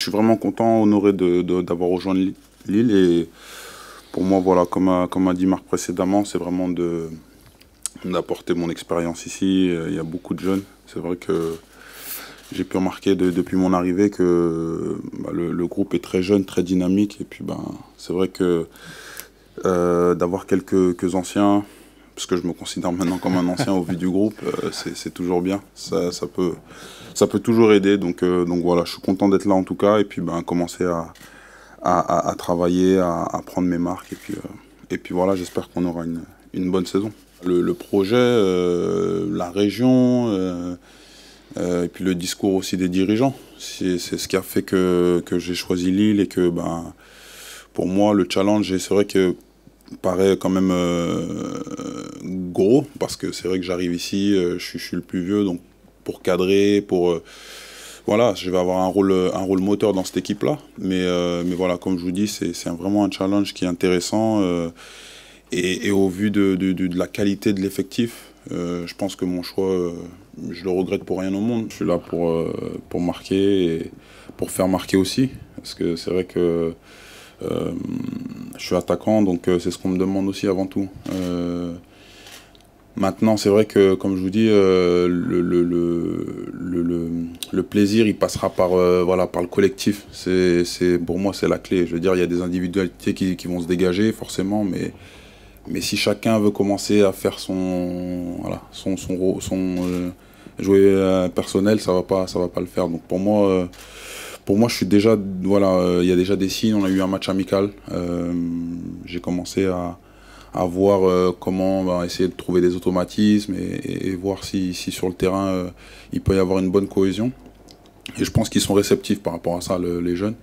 Je suis vraiment content, honoré d'avoir rejoint Lille. Et pour moi, voilà, comme a, comme a dit Marc précédemment, c'est vraiment d'apporter mon expérience ici. Il y a beaucoup de jeunes. C'est vrai que j'ai pu remarquer depuis mon arrivée que bah, le, groupe est très jeune, très dynamique. Et puis, ben, c'est vrai que euh, d'avoir quelques anciens parce que je me considère maintenant comme un ancien au vu du groupe, euh, c'est toujours bien. Ça, peut, ça peut toujours aider. Donc, euh, donc voilà, je suis content d'être là en tout cas. Et puis ben, commencer à, travailler, à, prendre mes marques. Et puis, euh, et puis voilà, j'espère qu'on aura une, une, bonne saison. Le, projet, la région, et puis le discours aussi des dirigeants. C'est ce qui a fait que, que j'ai choisi Lille et que ben, pour moi, le challenge, c'est vrai que paraît quand même euh, gros, parce que c'est vrai que j'arrive ici, euh, je suis, le plus vieux, donc pour cadrer, pour euh, voilà, je vais avoir un rôle, un rôle moteur dans cette équipe-là. Mais, mais voilà, comme je vous dis, c'est vraiment un challenge qui est intéressant. et, au vu de, la qualité de l'effectif, je pense que mon choix, je le regrette pour rien au monde. Je suis là pour, pour marquer et pour faire marquer aussi. Parce que c'est vrai que euh, je suis attaquant, donc euh, c'est ce qu'on me demande aussi avant tout. Euh, maintenant, c'est vrai que, comme je vous dis, le le, le, le, plaisir, il passera par, voilà, par le collectif. C'est, pour moi, c'est la clé. Je veux dire, il y a des individualités qui, vont se dégager, forcément, mais, mais si chacun veut commencer à faire son... Voilà, son, son, son, jouer personnel, ça va, pas, ça va pas le faire. Donc pour moi pour moi, je suis déjà. Voilà, euh, il y a déjà des signes. On a eu un match amical. Euh, j'ai commencé à, voir euh, comment bah, essayer de trouver des automatismes et, voir si, sur le terrain il peut y avoir une bonne cohésion. Et je pense qu'ils sont réceptifs par rapport à ça, les jeunes.